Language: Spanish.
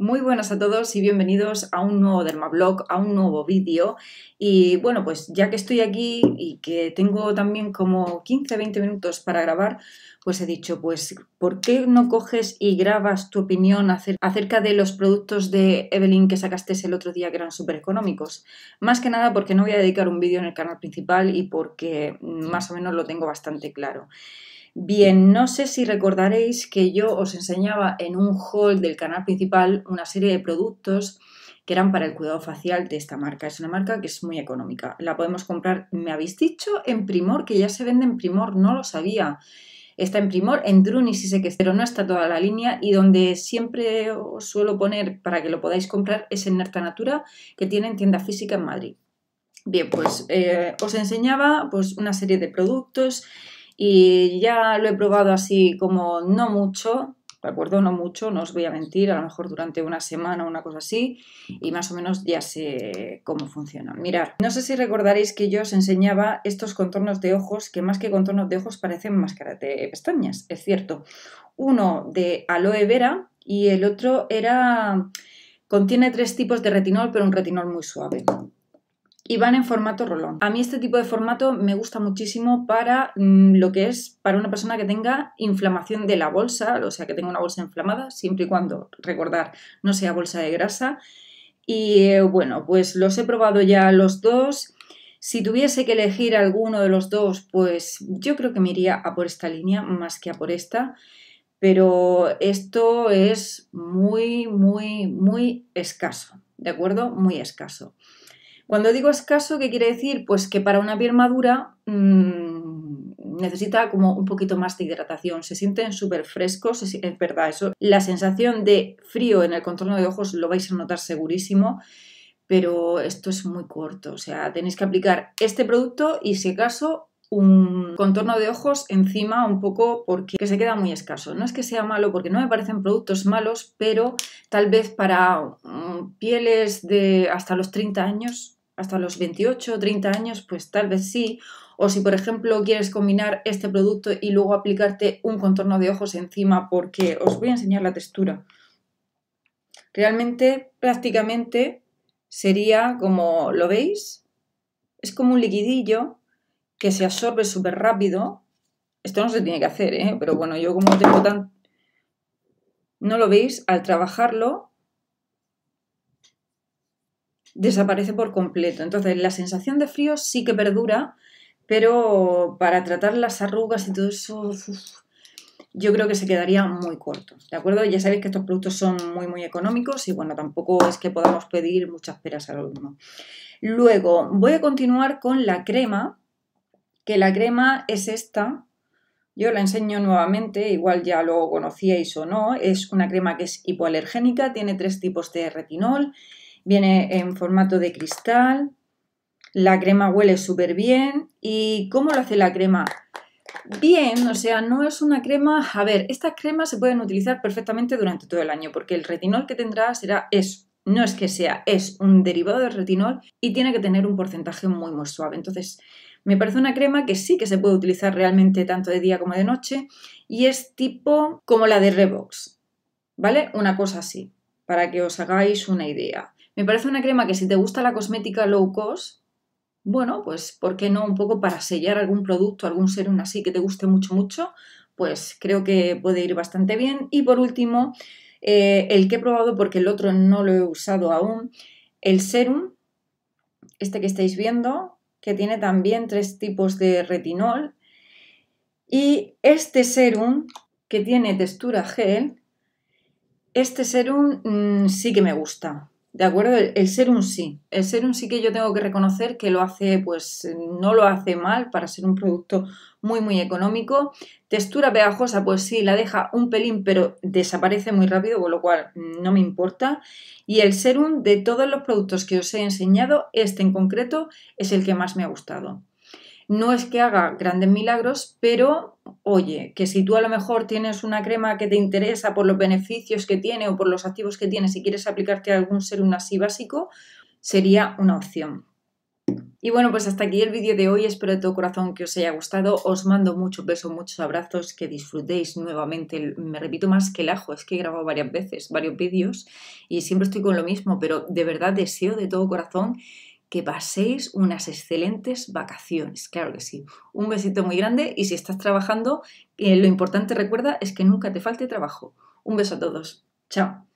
Muy buenas a todos y bienvenidos a un nuevo Dermablog, a un nuevo vídeo. Y bueno, pues ya que estoy aquí y que tengo también como 15-20 minutos para grabar, pues he dicho, pues ¿por qué no coges y grabas tu opinión acerca de los productos de Evelyn que sacaste el otro día que eran súper económicos? Más que nada porque no voy a dedicar un vídeo en el canal principal y porque más o menos lo tengo bastante claro. Bien, no sé si recordaréis que yo os enseñaba en un haul del canal principal una serie de productos que eran para el cuidado facial de esta marca. Es una marca que es muy económica. La podemos comprar, me habéis dicho, en Primor, que ya se vende en Primor, no lo sabía. Está en Primor, en Druni sí sé que pero no está toda la línea y donde siempre os suelo poner para que lo podáis comprar es en Nerta Natura, que tienen tienda física en Madrid. Bien, pues eh, os enseñaba pues, una serie de productos y ya lo he probado así como no mucho, recuerdo No mucho, no os voy a mentir, a lo mejor durante una semana o una cosa así, y más o menos ya sé cómo funciona. Mirad, no sé si recordaréis que yo os enseñaba estos contornos de ojos que más que contornos de ojos parecen máscara de pestañas, es cierto. Uno de aloe vera y el otro era... Contiene tres tipos de retinol, pero un retinol muy suave y van en formato rolón. A mí este tipo de formato me gusta muchísimo para mm, lo que es para una persona que tenga inflamación de la bolsa, o sea, que tenga una bolsa inflamada, siempre y cuando, recordar, no sea bolsa de grasa. Y eh, bueno, pues los he probado ya los dos. Si tuviese que elegir alguno de los dos, pues yo creo que me iría a por esta línea más que a por esta. Pero esto es muy, muy, muy escaso, ¿de acuerdo? Muy escaso. Cuando digo escaso, ¿qué quiere decir? Pues que para una piel madura mm, necesita como un poquito más de hidratación. Se sienten súper frescos, es verdad eso. La sensación de frío en el contorno de ojos lo vais a notar segurísimo pero esto es muy corto, o sea, tenéis que aplicar este producto y si acaso un contorno de ojos encima un poco porque se queda muy escaso. No es que sea malo porque no me parecen productos malos, pero tal vez para mm, pieles de hasta los 30 años hasta los 28 o 30 años, pues tal vez sí. O si, por ejemplo, quieres combinar este producto y luego aplicarte un contorno de ojos encima, porque os voy a enseñar la textura. Realmente, prácticamente, sería como, ¿lo veis? Es como un liquidillo que se absorbe súper rápido. Esto no se tiene que hacer, ¿eh? pero bueno, yo como tengo tan... ¿No lo veis? Al trabajarlo desaparece por completo. Entonces, la sensación de frío sí que perdura, pero para tratar las arrugas y todo eso, yo creo que se quedaría muy corto, ¿de acuerdo? Ya sabéis que estos productos son muy, muy económicos y bueno, tampoco es que podamos pedir muchas peras al mismo Luego, voy a continuar con la crema, que la crema es esta, yo la enseño nuevamente, igual ya lo conocíais o no, es una crema que es hipoalergénica, tiene tres tipos de retinol, Viene en formato de cristal. La crema huele súper bien. ¿Y cómo lo hace la crema? bien, o sea, no es una crema... A ver, estas cremas se pueden utilizar perfectamente durante todo el año porque el retinol que tendrá será eso. No es que sea, es un derivado del retinol y tiene que tener un porcentaje muy muy suave. Entonces, me parece una crema que sí que se puede utilizar realmente tanto de día como de noche y es tipo como la de Revox, ¿vale? Una cosa así, para que os hagáis una idea. Me parece una crema que si te gusta la cosmética low cost, bueno, pues ¿por qué no un poco para sellar algún producto, algún serum así que te guste mucho, mucho? Pues creo que puede ir bastante bien. Y por último, eh, el que he probado porque el otro no lo he usado aún, el serum, este que estáis viendo, que tiene también tres tipos de retinol. Y este serum, que tiene textura gel, este serum mm, sí que me gusta. ¿De acuerdo? El, serum sí. El serum sí que yo tengo que reconocer que lo hace, pues no lo hace mal para ser un producto muy, muy económico. Textura pegajosa, pues sí, la deja un pelín, pero desaparece muy rápido, con lo cual no me importa. Y el serum de todos los productos que os he enseñado, este en concreto, es el que más me ha gustado. No es que haga grandes milagros, pero oye, que si tú a lo mejor tienes una crema que te interesa por los beneficios que tiene o por los activos que tiene, si quieres aplicarte algún serum así básico, sería una opción. Y bueno, pues hasta aquí el vídeo de hoy. Espero de todo corazón que os haya gustado. Os mando muchos besos, muchos abrazos, que disfrutéis nuevamente. Me repito más que el ajo, es que he grabado varias veces, varios vídeos y siempre estoy con lo mismo, pero de verdad deseo de todo corazón que paséis unas excelentes vacaciones. Claro que sí. Un besito muy grande y si estás trabajando, eh, lo importante recuerda es que nunca te falte trabajo. Un beso a todos. Chao.